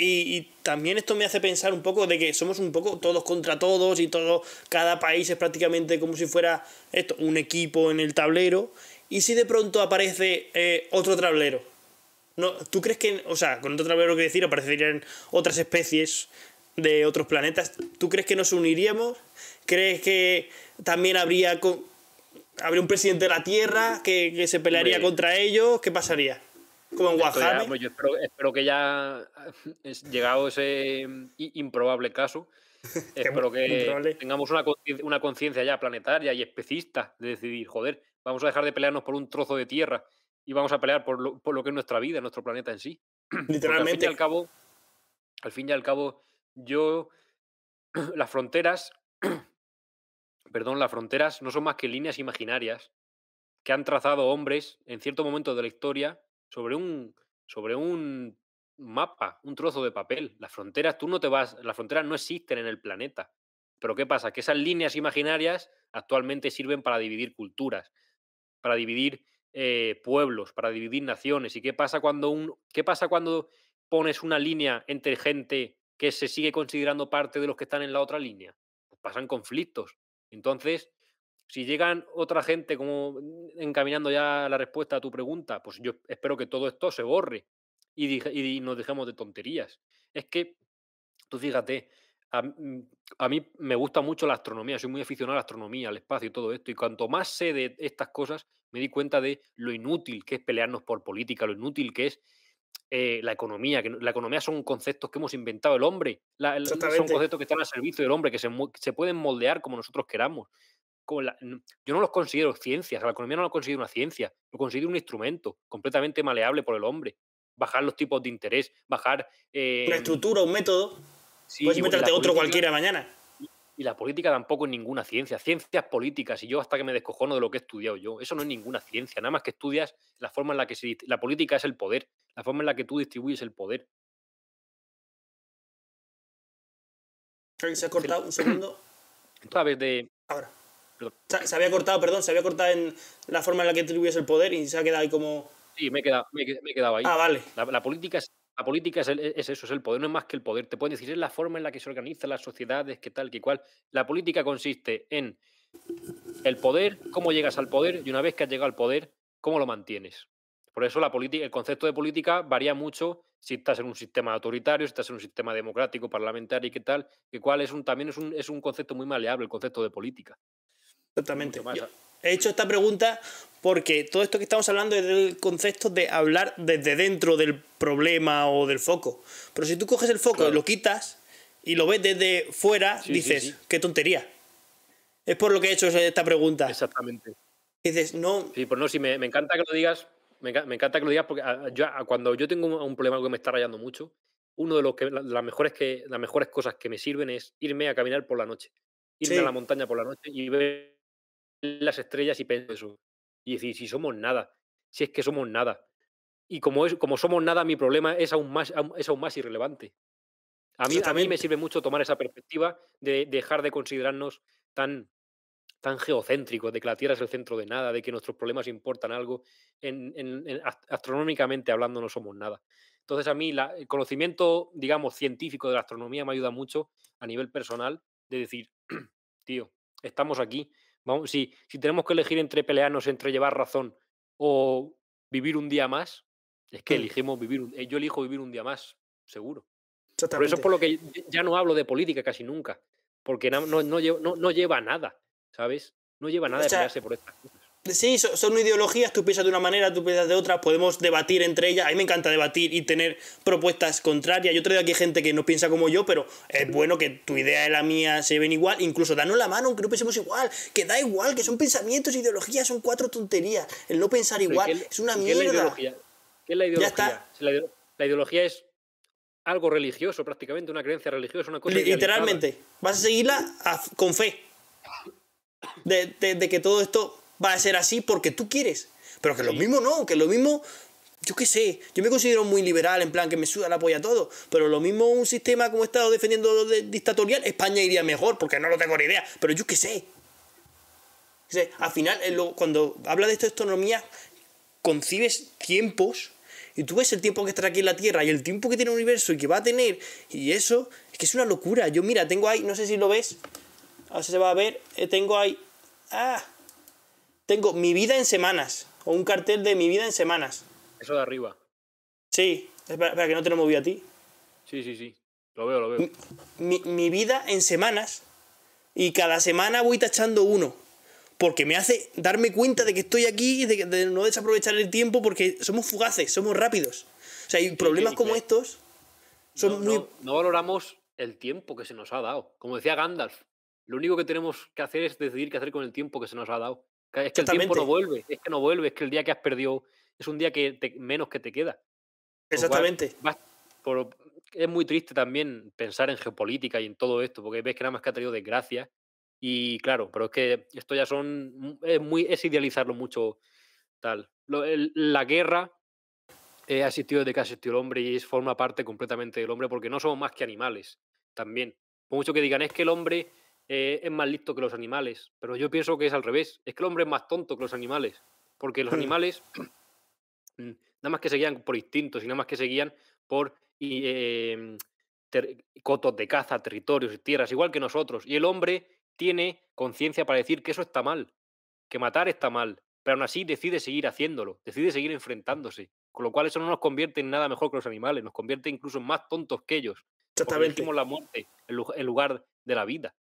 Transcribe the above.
Y, también esto me hace pensar un poco de que somos un poco todos contra todos y todo, cada país es prácticamente como si fuera esto, un equipo en el tablero. Y si de pronto aparece eh, otro tablero. No, ¿Tú crees que, o sea, con otro tablero que decir, aparecerían otras especies de otros planetas? ¿Tú crees que nos uniríamos? ¿Crees que también habría, con, habría un presidente de la Tierra que, se pelearía contra ellos? ¿Qué pasaría? como en espero, que ya, llegado ese mm, improbable caso, espero que tengamos una conciencia ya planetaria y especista de decidir, joder, vamos a dejar de pelearnos por un trozo de tierra y vamos a pelear por lo, que es nuestra vida, nuestro planeta en sí. Literalmente. al fin y al cabo, al fin y al cabo, yo, las fronteras, perdón, las fronteras no son más que líneas imaginarias que han trazado hombres en cierto momento de la historia sobre un, sobre un mapa, un trozo de papel. Las fronteras, tú no te vas, las fronteras no existen en el planeta. Pero ¿qué pasa? Que esas líneas imaginarias actualmente sirven para dividir culturas, para dividir eh, pueblos, para dividir naciones. ¿Y qué pasa cuando un, qué pasa cuando pones una línea entre gente que se sigue considerando parte de los que están en la otra línea? Pues pasan conflictos. Entonces, si llegan otra gente como mm, encaminando ya la respuesta a tu pregunta, pues yo espero que todo esto se borre y, nos dejemos de tonterías. Es que, tú fíjate, a, mí me gusta mucho la astronomía, soy muy aficionado a la astronomía, al espacio y todo esto, y cuanto más sé de estas cosas, me di cuenta de lo inútil que es pelearnos por política, lo inútil que es eh, la economía, que la economía son conceptos que hemos inventado el hombre, son conceptos que están al servicio del hombre, que se pueden moldear como nosotros queramos yo no los considero ciencias, la economía no lo considero una ciencia, lo considero un instrumento completamente maleable por el hombre. Bajar los tipos de interés, bajar... una em, estructura, un método. Puedes meterte otro cualquiera mañana. Y la política tampoco es ninguna ciencia. Ciencias políticas, y yo hasta que me descojono de lo que he estudiado yo. Eso no es ninguna ciencia. Nada más que estudias la forma en la que se. La política es el poder. La forma en la que tú distribuyes el poder. Se ha cortado un segundo. de. Ahora. Se, había cortado, perdón, se había cortado en la forma en la que atribuyes el poder y se ha quedado ahí como. Sí, me he quedado, me ahí. Ah, vale. La, política es. La política es, eso, es el poder, no es más que el poder. Te pueden decir, es la forma en la que se organizan las sociedades, qué tal, qué cual. La política consiste en el poder, cómo llegas al poder y una vez que has llegado al poder, cómo lo mantienes. Por eso la el concepto de política varía mucho si estás en un sistema autoritario, si estás en un sistema democrático, parlamentario y qué tal, que cual es un, también es un, es un concepto muy maleable, el concepto de política. Exactamente. he hecho esta pregunta porque todo esto que estamos hablando es del concepto de hablar desde dentro del problema o del foco. Pero si tú coges el foco, lo quitas y lo ves desde fuera, dices, qué tontería. Es por lo que he hecho esta pregunta. Exactamente. dices, no. Sí, pues no, si me, encanta que lo digas. Me, encanta que lo digas porque ah, ah, cuando yo tengo un, problema que me está rayando mucho, una de los que, las, mejores que, las mejores cosas que me sirven es irme a caminar por la noche. Irme a la montaña por la noche y ver las estrellas y pienso Y decir, si somos nada, si es que somos nada. Y como, es, como somos nada, mi problema es aún más, es aún más irrelevante. A mí, a mí me sirve mucho tomar esa perspectiva de dejar de considerarnos tan, tan geocéntricos, de que la Tierra es el centro de nada, de que nuestros problemas importan algo. En, astronómicamente hablando, no somos nada. Entonces, a mí el conocimiento, digamos, científico de la astronomía me ayuda mucho a nivel personal de decir, tío, estamos aquí, si, si tenemos que elegir entre pelearnos, entre llevar razón o vivir un día más, es que mm. elegimos vivir, eh, yo elijo vivir un día más, seguro. pero eso es por lo que ya no hablo de política casi nunca, porque no, lleva nada, ¿sabes? No lleva nada de pelearse por esta. Sí, son ideologías, tú piensas de una manera, tú piensas de otra, podemos debatir entre ellas. A mí me encanta debatir y tener propuestas contrarias. Yo traigo aquí gente que no piensa como yo, pero es bueno que tu idea y la mía se ven igual. Incluso danos la mano, aunque no pensemos igual, que da igual, que son pensamientos, ideologías, son cuatro tonterías. El no pensar igual es una mierda. ¿Qué es la ideología? ¿Qué es la ideología? La, ideología es algo religioso, prácticamente, una creencia religiosa, una cosa. Literalmente, vas a seguirla con fe. de que todo esto va a ser así porque tú quieres. Pero que lo mismo no, que lo mismo, yo qué sé, yo me considero muy liberal, en plan que me suda la apoya todo, pero lo mismo un sistema como he estado defendiendo de dictatorial, España iría mejor, porque no lo tengo ni idea, pero yo qué sé. al final, eh, cuando habla de esta astronomía, concibes tiempos y tú ves el tiempo que estará aquí en la Tierra y el tiempo que tiene el universo y que va a tener, y eso, es que es una locura. Yo, mira, tengo ahí, no sé si lo ves, a ver si se va a ver, eh, tengo ahí. ¡Ah! Tengo mi vida en semanas. O un cartel de mi vida en semanas. Eso de arriba. Sí. para que no te lo moví a ti. Sí, sí, sí. Lo veo, lo veo. Mi, vida en semanas. Y cada semana voy tachando uno. Porque me hace darme cuenta de que estoy aquí y de, no desaprovechar el tiempo porque somos fugaces, somos rápidos. O sea, hay problemas como estos son no, valoramos el tiempo que se nos ha dado. Como decía Gandalf, lo único que tenemos que hacer es decidir qué hacer con el tiempo que se nos ha dado. Es que el tiempo no vuelve, es que no vuelve, es que el día que has perdido es un día que menos que te queda. Exactamente. es muy triste también pensar en geopolítica y en todo esto, porque ves que nada más que ha traído desgracia. Y claro, pero es que esto ya son. Mm, es, muy, es idealizarlo mucho tal. la guerra eh, ha existido desde que ha existido el hombre y es, forma parte completamente del hombre, porque no somos más que animales también. Por mucho que digan, es que el hombre eh, es más listo que los animales, pero yo pienso que es al revés, es que el hombre es más tonto que los animales, porque los mm. animales mm, nada más que seguían por instintos y nada más que seguían por em, cotos de caza, territorios y tierras, igual que nosotros, y el hombre tiene conciencia para decir que eso está mal, que matar está mal, pero aún así decide seguir haciéndolo, decide seguir enfrentándose. Con lo cual eso no nos convierte en nada mejor que los animales, nos convierte incluso en más tontos que ellos. Exactamente. la muerte en lugar de la vida.